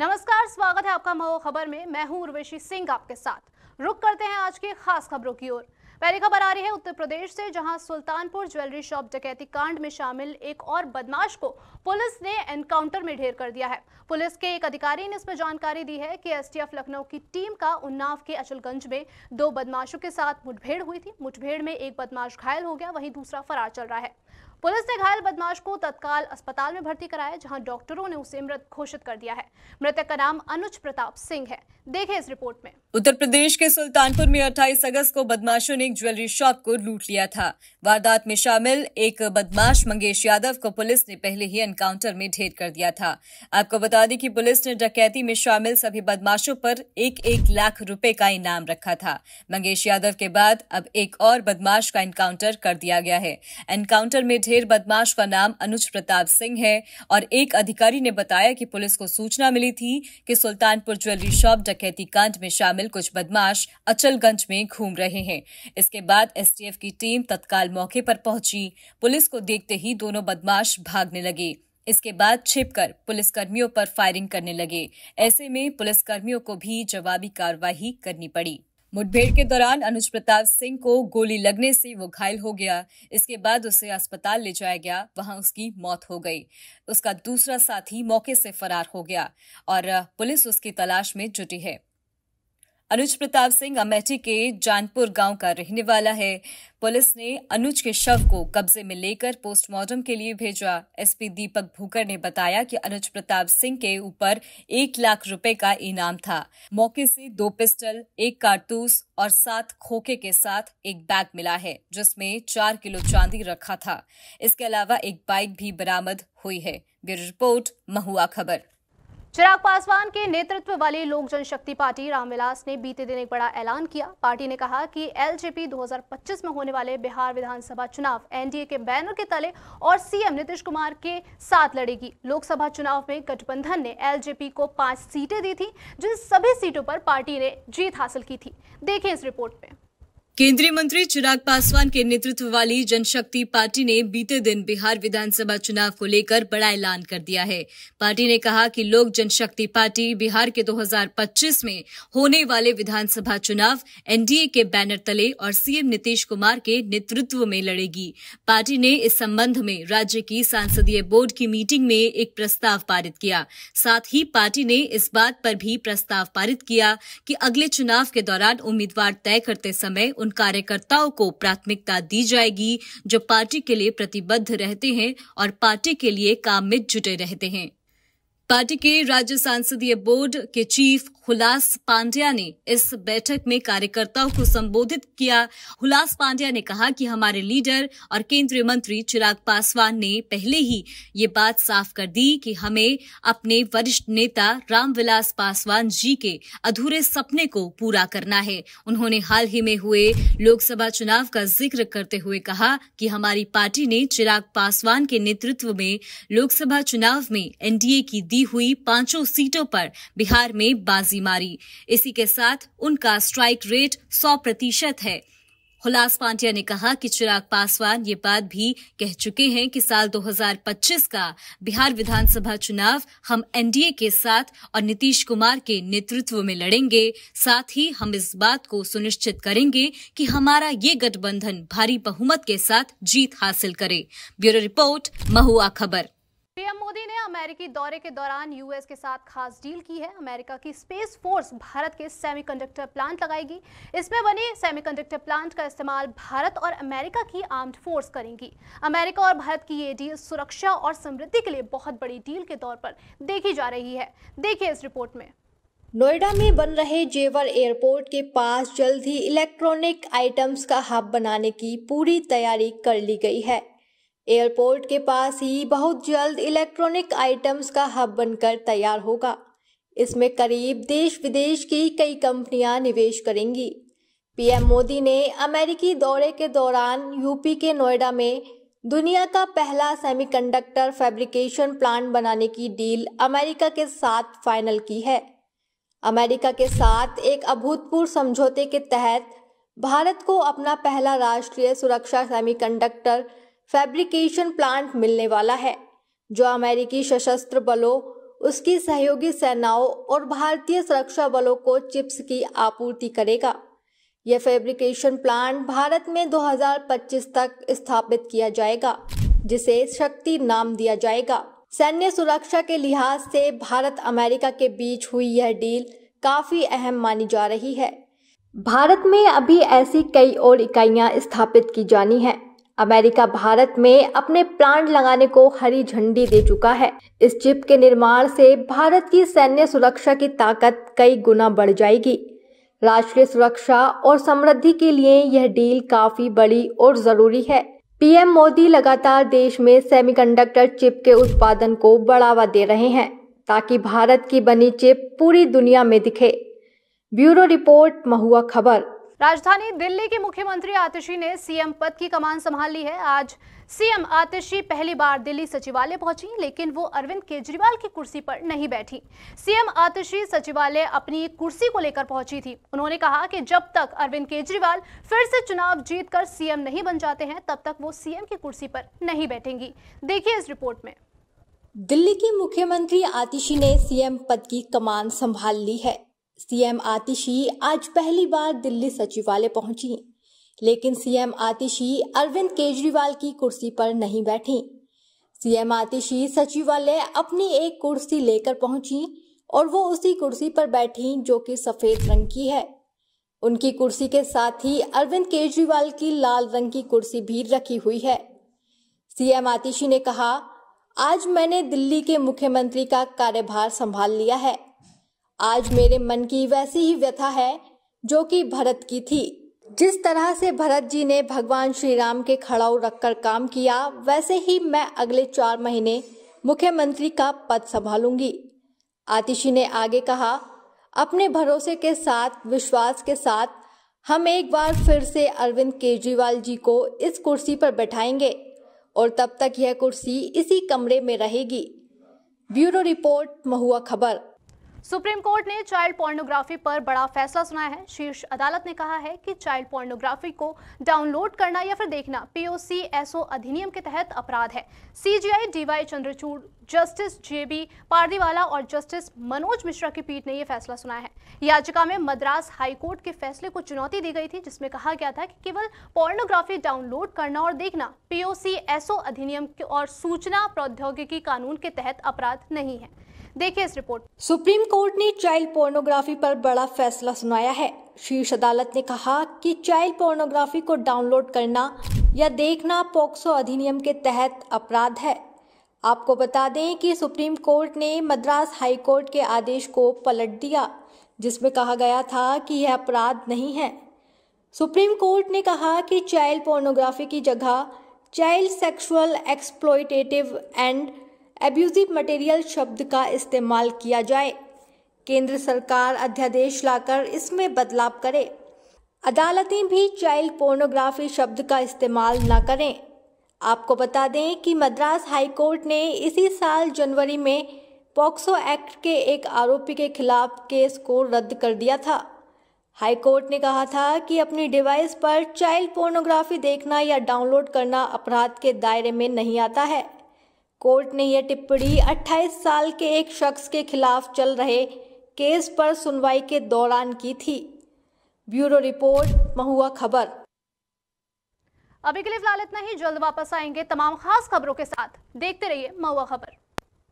नमस्कार स्वागत है आपका मऊ खबर में मैं हूं उर्वेशी सिंह आपके साथ रुक करते हैं आज की खास खबरों की ओर पहली खबर आ रही है उत्तर प्रदेश से जहां सुल्तानपुर ज्वेलरी शॉप डकैती कांड में शामिल एक और बदमाश को पुलिस ने एनकाउंटर में ढेर कर दिया है पुलिस के एक अधिकारी ने इसमें जानकारी दी है कि एसटीएफ लखनऊ की टीम का उन्नाव के अचलगंज में दो बदमाशों के साथ मुठभेड़ हुई थी मुठभेड़ में एक बदमाश घायल हो गया वहीं दूसरा फरार चल रहा है पुलिस ने घायल बदमाश को तत्काल अस्पताल में भर्ती कराया जहां डॉक्टरों ने उसे मृत घोषित कर दिया है मृतक का नाम अनुज प्रताप सिंह है देखे इस रिपोर्ट में उत्तर प्रदेश के सुल्तानपुर में अट्ठाईस अगस्त को बदमाशों ने एक ज्वेलरी शॉप को लूट लिया था वारदात में शामिल एक बदमाश मंगेश यादव को पुलिस ने पहले ही एनकाउंटर में ढेर कर दिया था आपको बता दें कि पुलिस ने डकैती में शामिल सभी बदमाशों पर एक एक लाख रुपए का इनाम रखा था मंगेश यादव के बाद अब एक और बदमाश का एनकाउंटर कर दिया गया है एनकाउंटर में ढेर बदमाश का नाम अनुज प्रताप सिंह है और एक अधिकारी ने बताया कि पुलिस को सूचना मिली थी कि सुल्तानपुर ज्वेलरी शॉप डकैती कांड में शामिल कुछ बदमाश अचलगंज में घूम रहे हैं इसके बाद एसटीएफ की टीम तत्काल मौके पर पहुंची पुलिस को देखते ही दोनों बदमाश भागने लगे इसके बाद छिपकर पुलिसकर्मियों पर फायरिंग करने लगे ऐसे में पुलिसकर्मियों को भी जवाबी कार्रवाई करनी पड़ी मुठभेड़ के दौरान अनुज प्रताप सिंह को गोली लगने से वो घायल हो गया इसके बाद उसे अस्पताल ले जाया गया वहां उसकी मौत हो गई उसका दूसरा साथी मौके से फरार हो गया और पुलिस उसकी तलाश में जुटी है अनुज प्रताप सिंह अमेठी के जानपुर गांव का रहने वाला है पुलिस ने अनुज के शव को कब्जे में लेकर पोस्टमार्टम के लिए भेजा एसपी दीपक भूकर ने बताया कि अनुज प्रताप सिंह के ऊपर एक लाख रुपए का इनाम था मौके से दो पिस्टल एक कारतूस और सात खोखे के साथ एक बैग मिला है जिसमें चार किलो चांदी रखा था इसके अलावा एक बाइक भी बरामद हुई है ब्यूरो रिपोर्ट महुआ खबर चिराग पासवान के नेतृत्व वाली लोक जनशक्ति पार्टी रामविलास ने बीते दिन एक बड़ा ऐलान किया पार्टी ने कहा कि एलजेपी 2025 में होने वाले बिहार विधानसभा चुनाव एनडीए के बैनर के तले और सीएम नीतीश कुमार के साथ लड़ेगी लोकसभा चुनाव में गठबंधन ने एलजेपी को पांच सीटें दी थी जिन सभी सीटों पर पार्टी ने जीत हासिल की थी देखिए इस रिपोर्ट में केंद्रीय मंत्री चिराग पासवान के नेतृत्व वाली जनशक्ति पार्टी ने बीते दिन बिहार विधानसभा चुनाव को लेकर बड़ा ऐलान कर दिया है पार्टी ने कहा कि लोक जनशक्ति पार्टी बिहार के 2025 में होने वाले विधानसभा चुनाव एनडीए के बैनर तले और सीएम नीतीश कुमार के नेतृत्व में लड़ेगी पार्टी ने इस संबंध में राज्य की संसदीय बोर्ड की मीटिंग में एक प्रस्ताव पारित किया साथ ही पार्टी ने इस बात पर भी प्रस्ताव पारित किया कि अगले चुनाव के दौरान उम्मीदवार तय करते समय उन कार्यकर्ताओं को प्राथमिकता दी जाएगी जो पार्टी के लिए प्रतिबद्ध रहते हैं और पार्टी के लिए काम में जुटे रहते हैं पार्टी के राज्य सांसदीय बोर्ड के चीफ हुलास पांड्या ने इस बैठक में कार्यकर्ताओं को संबोधित किया हुलास पांड्या ने कहा कि हमारे लीडर और केंद्रीय मंत्री चिराग पासवान ने पहले ही ये बात साफ कर दी कि हमें अपने वरिष्ठ नेता रामविलास पासवान जी के अधूरे सपने को पूरा करना है उन्होंने हाल ही में हुए लोकसभा चुनाव का जिक्र करते हुए कहा कि हमारी पार्टी ने चिराग पासवान के नेतृत्व में लोकसभा चुनाव में एनडीए की दी की हुई पांचों सीटों पर बिहार में बाजी मारी इसी के साथ उनका स्ट्राइक रेट सौ प्रतिशत है हुलास पांड्या ने कहा कि चिराग पासवान ये बात भी कह चुके हैं कि साल 2025 का बिहार विधानसभा चुनाव हम एनडीए के साथ और नीतीश कुमार के नेतृत्व में लड़ेंगे साथ ही हम इस बात को सुनिश्चित करेंगे कि हमारा ये गठबंधन भारी बहुमत के साथ जीत हासिल करे ब्यूरो रिपोर्ट महुआ खबर अमेरिकी दौरे के दौरान यूएस के साथ खास डील की है अमेरिका की स्पेस फोर्स भारत के सेमीकंडक्टर प्लांट लगाएगी इसमें बने सेमीकंडक्टर प्लांट का इस्तेमाल भारत और अमेरिका की आर्म्ड फोर्स करेंगी अमेरिका और भारत की ये डील सुरक्षा और समृद्धि के लिए बहुत बड़ी डील के तौर पर देखी जा रही है देखिए इस रिपोर्ट में नोएडा में बन रहे जेवर एयरपोर्ट के पास जल्द ही इलेक्ट्रॉनिक आइटम्स का हब बनाने की पूरी तैयारी कर ली गई है एयरपोर्ट के पास ही बहुत जल्द इलेक्ट्रॉनिक आइटम्स का हब बनकर तैयार होगा इसमें करीब देश विदेश की कई कंपनियां निवेश करेंगी पीएम मोदी ने अमेरिकी दौरे के दौरान यूपी के नोएडा में दुनिया का पहला सेमीकंडक्टर फैब्रिकेशन प्लांट बनाने की डील अमेरिका के साथ फाइनल की है अमेरिका के साथ एक अभूतपूर्व समझौते के तहत भारत को अपना पहला राष्ट्रीय सुरक्षा सेमीकंडक्टर फैब्रिकेशन प्लांट मिलने वाला है जो अमेरिकी सशस्त्र बलों उसकी सहयोगी सेनाओं और भारतीय सुरक्षा बलों को चिप्स की आपूर्ति करेगा यह फैब्रिकेशन प्लांट भारत में 2025 तक स्थापित किया जाएगा जिसे शक्ति नाम दिया जाएगा सैन्य सुरक्षा के लिहाज से भारत अमेरिका के बीच हुई यह डील काफी अहम मानी जा रही है भारत में अभी ऐसी कई और इकाइयां स्थापित की जानी हैं। अमेरिका भारत में अपने प्लांट लगाने को हरी झंडी दे चुका है इस चिप के निर्माण से भारत की सैन्य सुरक्षा की ताकत कई गुना बढ़ जाएगी राष्ट्रीय सुरक्षा और समृद्धि के लिए यह डील काफी बड़ी और जरूरी है पीएम मोदी लगातार देश में सेमीकंडक्टर चिप के उत्पादन को बढ़ावा दे रहे हैं ताकि भारत की बनी चिप पूरी दुनिया में दिखे ब्यूरो रिपोर्ट महुआ खबर राजधानी दिल्ली के मुख्यमंत्री आतिशी ने सीएम पद की कमान संभाल ली है आज सीएम आतिशी पहली बार दिल्ली सचिवालय पहुंची लेकिन वो अरविंद केजरीवाल की कुर्सी पर नहीं बैठी सीएम आतिशी सचिवालय अपनी कुर्सी को लेकर पहुंची थी उन्होंने कहा कि जब तक अरविंद केजरीवाल फिर से चुनाव जीतकर सीएम नहीं बन जाते हैं तब तक वो सीएम की कुर्सी पर नहीं बैठेंगी देखिए इस रिपोर्ट में दिल्ली की मुख्यमंत्री आतिशी ने सीएम पद की कमान संभाल ली है सीएम आतिशी आज पहली बार दिल्ली सचिवालय पहुंची लेकिन सीएम आतिशी अरविंद केजरीवाल की कुर्सी पर नहीं बैठी सीएम आतिशी सचिवालय अपनी एक कुर्सी लेकर पहुंची और वो उसी कुर्सी पर बैठी जो कि सफेद रंग की है उनकी कुर्सी के साथ ही अरविंद केजरीवाल की लाल रंग की कुर्सी भी रखी हुई है सीएम आतिशी ने कहा आज मैंने दिल्ली के मुख्यमंत्री का कार्यभार संभाल लिया है आज मेरे मन की वैसी ही व्यथा है जो कि भरत की थी जिस तरह से भरत जी ने भगवान श्री राम के खड़ाऊ रखकर काम किया वैसे ही मैं अगले चार महीने मुख्यमंत्री का पद संभालूंगी आतिशी ने आगे कहा अपने भरोसे के साथ विश्वास के साथ हम एक बार फिर से अरविंद केजरीवाल जी को इस कुर्सी पर बैठाएंगे और तब तक यह कुर्सी इसी कमरे में रहेगी bureau report Mahua Khabar supreme court ने चाइल्ड पोर्नोग्राफी पर बड़ा फैसला सुनाया है शीर्ष अदालत ने कहा है कि चाइल्ड पोर्नोग्राफी को डाउनलोड करना या फिर देखना पीओसी एसओ अधिनियम के तहत अपराध है CJI DY Chandrachud justice JB Pardiwala और जस्टिस मनोज मिश्रा की पीठ ने यह फैसला सुनाया है याचिका में मद्रास हाईकोर्ट के फैसले को चुनौती दी गई थी जिसमें कहा गया था कि केवल पोर्नोग्राफी डाउनलोड करना और देखना पीओसी एसओ अधिनियम और सूचना प्रौद्योगिकी कानून के तहत अपराध नहीं है देखिए इस रिपोर्ट सुप्रीम कोर्ट ने चाइल्ड पोर्नोग्राफी पर बड़ा फैसला सुनाया है शीर्ष अदालत ने कहा कि चाइल्ड पोर्नोग्राफी को डाउनलोड करना या देखना पॉक्सो अधिनियम के तहत अपराध है आपको बता दें कि सुप्रीम कोर्ट ने मद्रास हाई कोर्ट के आदेश को पलट दिया जिसमें कहा गया था कि यह अपराध नहीं है सुप्रीम कोर्ट ने कहा कि चाइल्ड पोर्नोग्राफी की जगह child sexual exploitative and abusive material शब्द का इस्तेमाल किया जाए केंद्र सरकार अध्यादेश लाकर इसमें बदलाव करे अदालतें भी चाइल्ड पोर्नोग्राफी शब्द का इस्तेमाल न करें आपको बता दें कि मद्रास हाई कोर्ट ने इसी साल जनवरी में पॉक्सो एक्ट के एक आरोपी के खिलाफ केस को रद्द कर दिया था हाई कोर्ट ने कहा था कि अपनी डिवाइस पर चाइल्ड पोर्नोग्राफी देखना या डाउनलोड करना अपराध के दायरे में नहीं आता है कोर्ट ने यह टिप्पणी 28 साल के एक शख्स के खिलाफ चल रहे केस पर सुनवाई के दौरान की थी ब्यूरो रिपोर्ट महुआ खबर अभी के लिए फिलहाल इतना ही जल्द वापस आएंगे तमाम खास खबरों के साथ देखते रहिए महुआ खबर